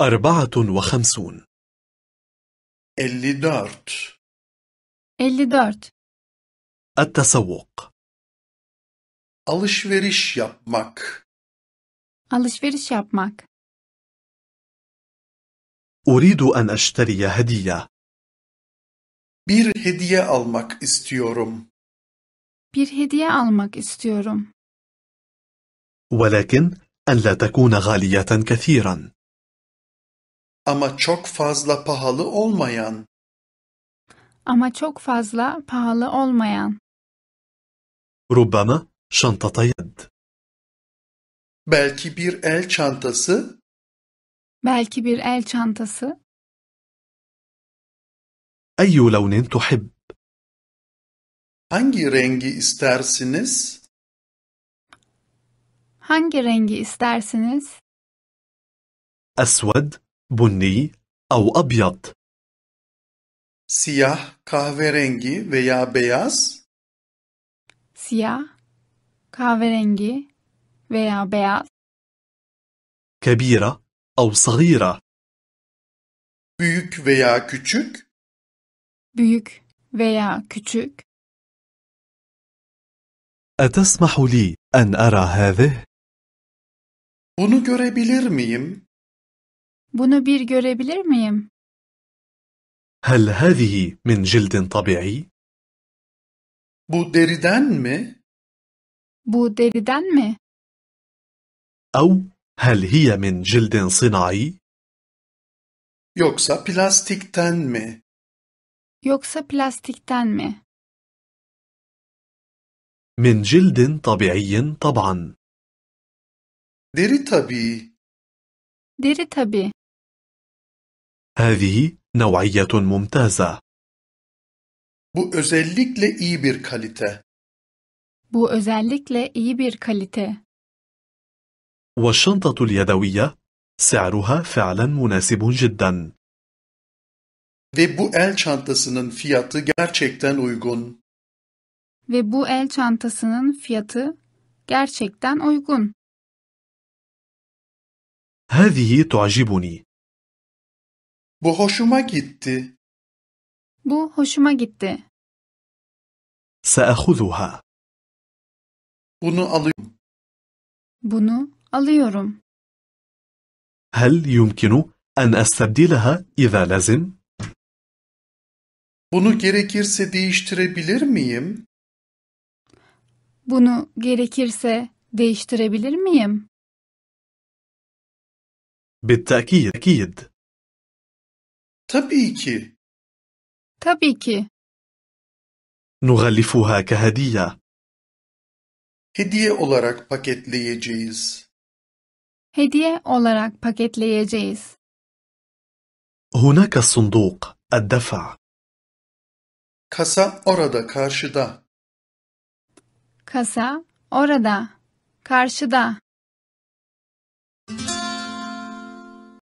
أربعة وخمسون اللي دارت اللي دارت التسوق alışveriş yapmak alışveriş yapmak أريد أن أشتري هدية Bir hediye almak istiyorum. Bir hediye almak istiyorum. ولكن أن لا تكون غالية كثيرا. ama çok fazla pahalı olmayan ama çok fazla pahalı olmayan ربما شنطة يد belki bir el çantası belki bir el çantası أي لون تحب hangi rengi istersiniz hangi rengi istersiniz أسود Bunni, أو أبيض Siyah, kahverengi veya beyaz. Siyah, kahverengi veya beyaz. كبيرة أو صغيرة Büyük veya küçük. Büyük veya küçük. أتسمح لي أن أرى هذه؟ Bunu görebilir miyim? Bunu bir görebilir miyim? هل هذه من جلد طبيعي؟ Bu deriden mi? Bu deriden mi? أو هل هي من جلد صناعي؟ Yoksa plastikten mi? Yoksa plastikten mi? من جلد طبيعي طبعا. Deri tabii. Deri tabii. هذه نوعية ممتازة. Bu özellikle iyi bir kalite. Bu özellikle iyi bir kalite. والشنطة اليدوية سعرها فعلا مناسب جدا. Ve bu el çantasının fiyatı gerçekten uygun. Ve bu el çantasının fiyatı gerçekten uygun. هذه تعجبني. Bu hoşuma gitti. Bu hoşuma gitti. سأخذها. Bunu alıyorum. Bunu alıyorum. هل يمكن أن أستبدلها إذا لازم؟ Bunu gerekirse değiştirebilir miyim? Bunu gerekirse değiştirebilir miyim? بالتأكيد. Tabii ki. Tabii ki. نغلفها كهدية. Hediye olarak paketleyeceğiz. Hediye olarak paketleyeceğiz. هناك الصندوق الدفع. Kasa orada karşıda. Kasa orada karşıda.